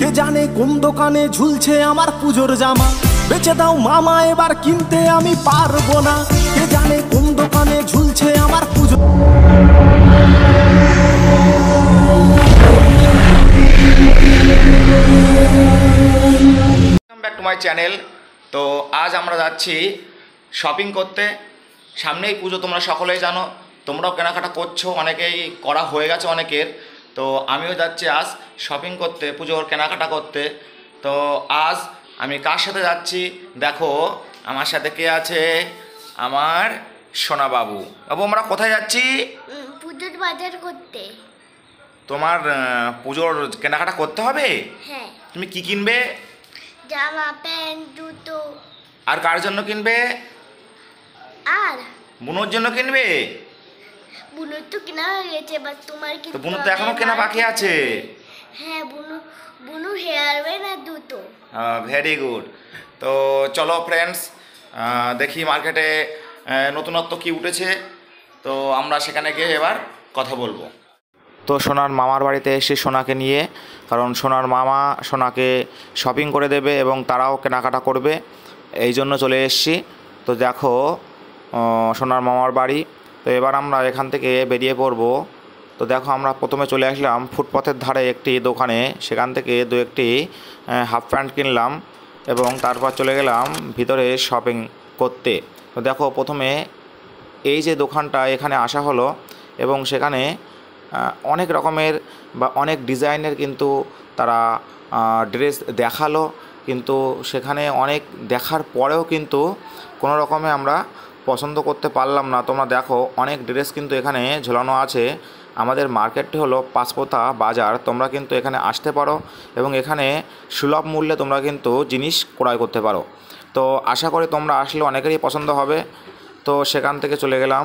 কে জানে কোন দোকানে ঝুলছে আমার পুজোর জামা বেচে দাও মামা এবার কিনতে আমি পারবো না কে জানে কোন দোকানে ঝুলছে আমার পুজো মাই চ্যানেল তো আজ আমরা যাচ্ছি শপিং করতে সামনেই পুজো তোমরা সকলেই জানো তোমরাও কেনাকাটা করছো অনেকেই করা হয়ে গেছে অনেকের তো আমিও যাচ্ছি আজ শপিং করতে পুজোর কেনাকাটা করতে তো আজ আমি কার সাথে যাচ্ছি দেখো আমার সাথে কে আছে আমার সোনা বাবু বাবু আমরা কোথায় যাচ্ছি পুজোর বাজার করতে তোমার পুজোর কেনাকাটা করতে হবে হ্যাঁ তুমি কি কিনবে জামা প্যান্ট জুতো আর কার জন্য কিনবে আর বোনর জন্য কিনবে বুনুর তো কেনা হয়ে গেছে বাট তোমার কি তো তো এখনো কেনা বাকি আছে হ্যাঁ বুনু বুনু হেয়ার ব্যান্ড আর দুটো ভেরি গুড তো চলো ফ্রেন্ডস দেখি মার্কেটে নতুনত্ব কি উঠেছে তো আমরা সেখানে গিয়ে এবার কথা বলবো তো সোনার মামার বাড়িতে এসে সোনাকে নিয়ে কারণ সোনার মামা সোনাকে শপিং করে দেবে এবং তারাও কেনাকাটা করবে এই জন্য চলে এসছি তো দেখো সোনার মামার বাড়ি তো এবার আমরা এখান থেকে বেরিয়ে পড়ব তো দেখো আমরা প্রথমে চলে আসলাম ফুটপাথের ধারে একটি দোকানে সেখান থেকে দু একটি হাফ প্যান্ট কিনলাম এবং তারপর চলে গেলাম ভিতরে শপিং করতে তো দেখো প্রথমে এই যে দোকানটা এখানে আসা হলো এবং সেখানে অনেক রকমের বা অনেক ডিজাইনের কিন্তু তারা ড্রেস দেখালো কিন্তু সেখানে অনেক দেখার পরেও কিন্তু কোনো রকমে আমরা পছন্দ করতে পারলাম না তোমরা দেখো অনেক ড্রেস কিন্তু এখানে ঝোলানো আছে আমাদের মার্কেটটি হলো পাঁচপোতা বাজার তোমরা কিন্তু এখানে আসতে পারো এবং এখানে সুলভ মূল্যে তোমরা কিন্তু জিনিস ক্রয় করতে পারো তো আশা করি তোমরা আসলে অনেকেরই পছন্দ হবে তো সেখান থেকে চলে গেলাম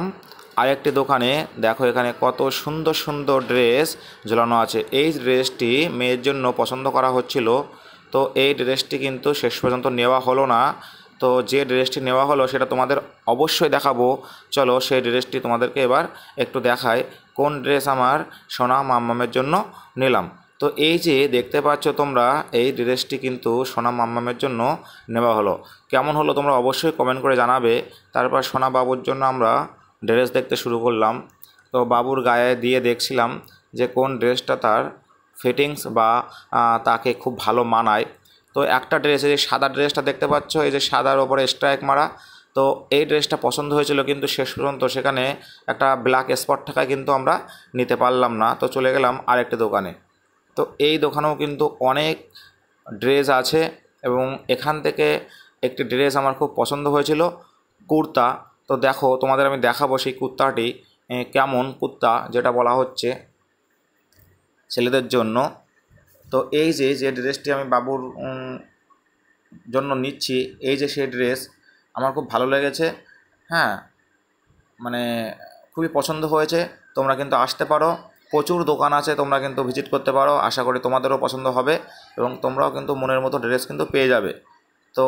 আরেকটি দোকানে দেখো এখানে কত সুন্দর সুন্দর ড্রেস ঝোলানো আছে এই ড্রেসটি মেয়ের জন্য পছন্দ করা হচ্ছিল তো এই ড্রেসটি কিন্তু শেষ পর্যন্ত নেওয়া হলো না তো যে ড্রেসটি নেওয়া হলো সেটা তোমাদের অবশ্যই দেখাবো চলো সেই ড্রেসটি তোমাদেরকে এবার একটু দেখায় কোন ড্রেস আমার সোনা মাম্মামের জন্য নিলাম তো এই যে দেখতে পাচ্ছ তোমরা এই ড্রেসটি কিন্তু সোনা মাম্মামের জন্য নেওয়া হলো কেমন হলো তোমরা অবশ্যই কমেন্ট করে জানাবে তারপর সোনা বাবুর জন্য আমরা ড্রেস দেখতে শুরু করলাম তো বাবুর গায়ে দিয়ে দেখছিলাম যে কোন ড্রেসটা তার ফিটিংস বা তাকে খুব ভালো মানায় তো একটা ড্রেস এই যে সাদা ড্রেসটা দেখতে পাচ্ছ এই যে সাদার ওপরে স্ট্রাইক মারা তো এই ড্রেসটা পছন্দ হয়েছিল কিন্তু শেষ পর্যন্ত সেখানে একটা ব্ল্যাক স্পট থাকায় কিন্তু আমরা নিতে পারলাম না তো চলে গেলাম আরেকটি দোকানে তো এই দোকানেও কিন্তু অনেক ড্রেস আছে এবং এখান থেকে একটি ড্রেস আমার খুব পছন্দ হয়েছিল কুর্তা তো দেখো তোমাদের আমি দেখাবো সেই কুর্তাটি কেমন কুর্তা যেটা বলা হচ্ছে ছেলেদের জন্য তো এই যে যে ড্রেসটি আমি বাবুর জন্য নিচ্ছি এই যে সেই ড্রেস আমার খুব ভালো লেগেছে হ্যাঁ মানে খুবই পছন্দ হয়েছে তোমরা কিন্তু আসতে পারো প্রচুর দোকান আছে তোমরা কিন্তু ভিজিট করতে পারো আশা করি তোমাদেরও পছন্দ হবে এবং তোমরাও কিন্তু মনের মতো ড্রেস কিন্তু পেয়ে যাবে তো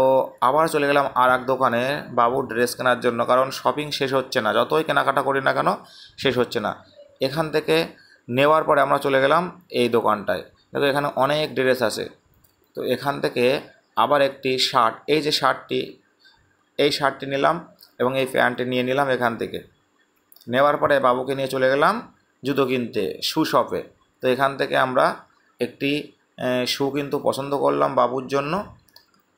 আবার চলে গেলাম আর এক দোকানে বাবুর ড্রেস কেনার জন্য কারণ শপিং শেষ হচ্ছে না যতই কেনাকাটা করি না কেন শেষ হচ্ছে না এখান থেকে নেওয়ার পরে আমরা চলে গেলাম এই দোকানটায় দেখো এখানে অনেক ড্রেস আছে তো এখান থেকে আবার একটি শার্ট এই যে শার্টটি এই শার্টটি নিলাম এবং এই প্যান্টটি নিয়ে নিলাম এখান থেকে নেওয়ার পরে বাবুকে নিয়ে চলে গেলাম জুতো কিনতে শু শপে তো এখান থেকে আমরা একটি শু কিন্তু পছন্দ করলাম বাবুর জন্য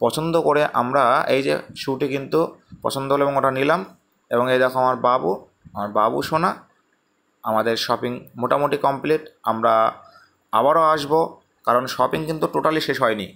পছন্দ করে আমরা এই যে শুটি কিন্তু পছন্দ হলো এবং ওটা নিলাম এবং এই দেখো আমার বাবু আমার বাবু সোনা আমাদের শপিং মোটামুটি কমপ্লিট আমরা আবারও আসবো কারণ শপিং কিন্তু টোটালি শেষ হয়নি